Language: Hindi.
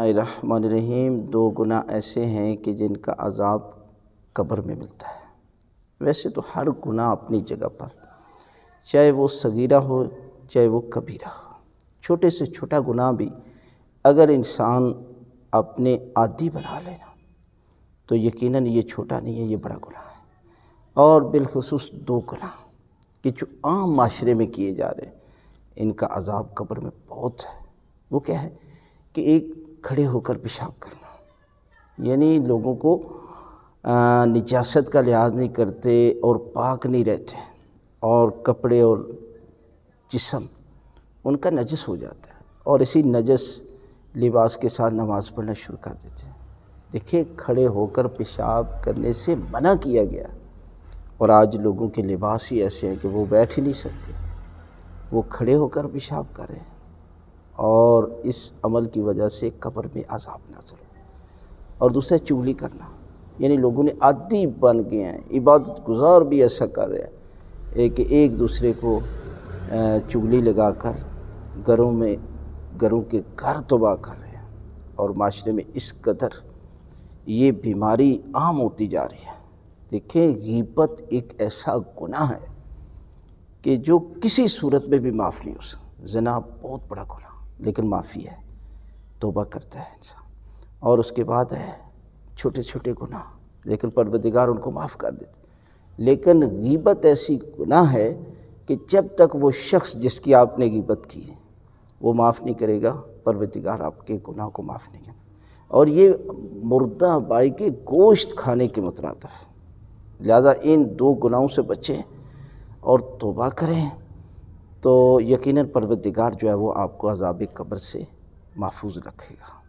रहीम दो गुना ऐसे हैं कि जिनका अजाब कब्र में मिलता है वैसे तो हर गुना अपनी जगह पर चाहे वो सगीरा हो चाहे वो कबीरा हो छोटे से छोटा गुना भी अगर इंसान अपने आदि बना लेना तो यकीनन ये छोटा नहीं है ये बड़ा गुना है और बिलखसूस दो गुना कि जो आम माशरे में किए जा रहे हैं इनका अजाब कब्र में बहुत है वो क्या है कि एक खड़े होकर पेशाब करना यानी लोगों को निजास्त का लिहाज नहीं करते और पाक नहीं रहते और कपड़े और जिसम उनका नजस हो जाता है और इसी नजस लिबास के साथ नमाज़ पढ़ना शुरू कर देते हैं देखिए खड़े होकर पेशाब करने से मना किया गया और आज लोगों के लिबास ही ऐसे हैं कि वो बैठ ही नहीं सकते वो खड़े होकर पेशाब करें और इस अमल की वजह से कब्र में अजाब नजर हो और दूसरा चुगली करना यानी लोगों ने आदि बन गए हैं इबादत गुजार भी ऐसा कर रहे हैं एक एक दूसरे को चुगली लगाकर घरों में घरों के घर तबाह कर रहे हैं और माशरे में इस कदर ये बीमारी आम होती जा रही है देखें गीबत एक ऐसा गुनाह है कि जो किसी सूरत में भी माफ़ नहीं हो सकता जना बहुत बड़ा गुनाह लेकिन माफ़ी है तोबा करता है इंसान और उसके बाद है छोटे छोटे गुनाह लेकिन परवदिगार उनको माफ़ कर देते लेकिन गीबत ऐसी गुनाह है कि जब तक वो शख्स जिसकी आपने गीबत की है वो माफ़ नहीं करेगा परवदिगार आपके गुनाह को माफ़ नहीं करेगा और ये मुर्दा बाई के गोश्त खाने के मुतरतफ लिहाजा इन दो गुनाहों से बचें और तोबा करें तो यकीन परवरदिगार जो है वो आपको अजाब कब्र से महफूज रखेगा